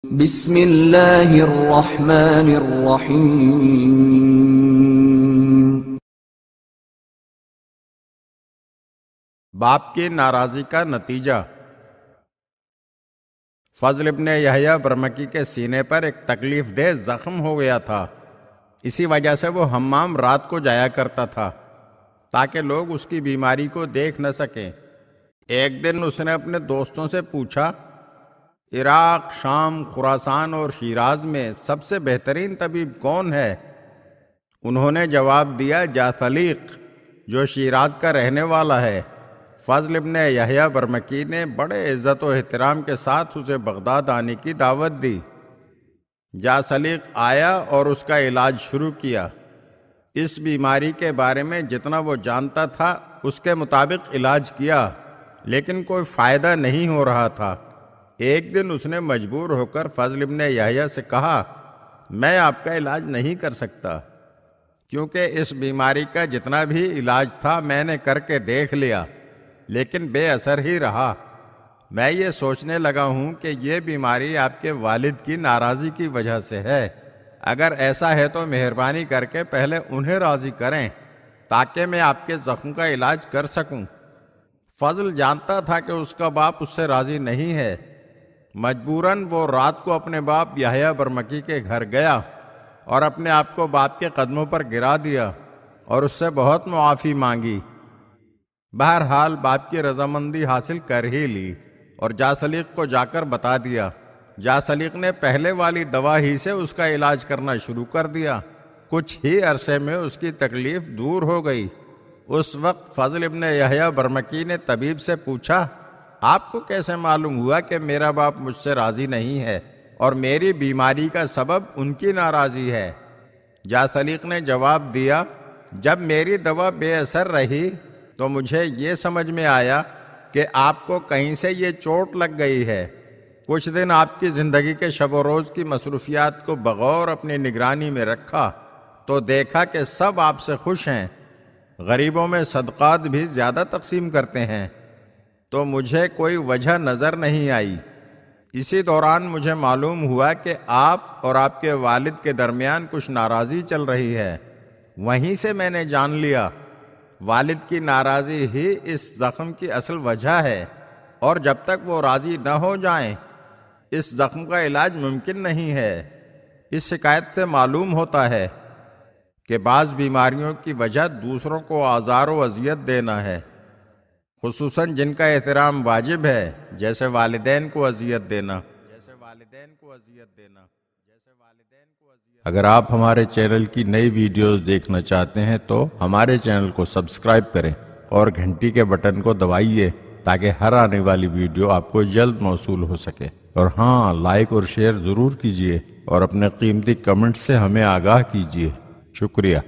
बाप की नाराज़ी का नतीजा फजल इबन यहया बर्मकी के सीने पर एक तकलीफ दे जख्म हो गया था इसी वजह से वो हमाम रात को जाया करता था ताकि लोग उसकी बीमारी को देख न सकें एक दिन उसने अपने दोस्तों से पूछा इराक शाम खुरासान और शिराज में सबसे बेहतरीन तबीब कौन है उन्होंने जवाब दिया जासलीक जो शिराज का रहने वाला है फजल इबन यहिया बरमकी ने बड़े इज़्ज़त व एहतराम के साथ उसे बगदाद आने की दावत दी जासलीक आया और उसका इलाज शुरू किया इस बीमारी के बारे में जितना वो जानता था उसके मुताबिक इलाज किया लेकिन कोई फ़ायदा नहीं हो रहा था एक दिन उसने मजबूर होकर फजल इबन याहिया से कहा मैं आपका इलाज नहीं कर सकता क्योंकि इस बीमारी का जितना भी इलाज था मैंने करके देख लिया लेकिन बेअसर ही रहा मैं ये सोचने लगा हूँ कि यह बीमारी आपके वालिद की नाराज़ी की वजह से है अगर ऐसा है तो मेहरबानी करके पहले उन्हें राज़ी करें ताकि मैं आपके ज़ख्म का इलाज कर सकूं। फजल जानता था कि उसका बाप उससे राज़ी नहीं है मजबूरन वो रात को अपने बाप याहिया बरमकी के घर गया और अपने आप को बाप के कदमों पर गिरा दिया और उससे बहुत मुआफ़ी मांगी बहरहाल बाप की रजामंदी हासिल कर ही ली और जासलीक को जाकर बता दिया जासलीक ने पहले वाली दवा ही से उसका इलाज करना शुरू कर दिया कुछ ही अरसे में उसकी तकलीफ दूर हो गई उस वक्त फजल इबन यहया बरमकी ने तबीब से पूछा आपको कैसे मालूम हुआ कि मेरा बाप मुझसे राजी नहीं है और मेरी बीमारी का सबब उनकी नाराज़ी है जासलीक ने जवाब दिया जब मेरी दवा बेअसर रही तो मुझे ये समझ में आया कि आपको कहीं से ये चोट लग गई है कुछ दिन आपकी ज़िंदगी के शब रोज़ की मसरूफियात को बगौर अपनी निगरानी में रखा तो देखा कि सब आपसे खुश हैं गरीबों में सदक़ात भी ज़्यादा तकसीम करते हैं तो मुझे कोई वजह नज़र नहीं आई इसी दौरान मुझे मालूम हुआ कि आप और आपके वालिद के दरमियान कुछ नाराज़ी चल रही है वहीं से मैंने जान लिया वालिद की नाराज़ी ही इस ज़ख्म की असल वजह है और जब तक वो राज़ी न हो जाएं, इस ज़ख्म का इलाज मुमकिन नहीं है इस शिकायत से मालूम होता है कि बाज़ बीमारियों की वजह दूसरों को आज़ार व अजियत देना है खसूस जिनका एहतराम वाजिब है जैसे वालदेन को अजियत देना जैसे वालदेन को अजियत देना जैसे वालदेन को अजियत अगर आप हमारे चैनल की नई वीडियोस देखना चाहते हैं तो हमारे चैनल को सब्सक्राइब करें और घंटी के बटन को दबाइए ताकि हर आने वाली वीडियो आपको जल्द मौसू हो सके और हाँ लाइक और शेयर ज़रूर कीजिए और अपने कीमती कमेंट से हमें आगाह कीजिए शुक्रिया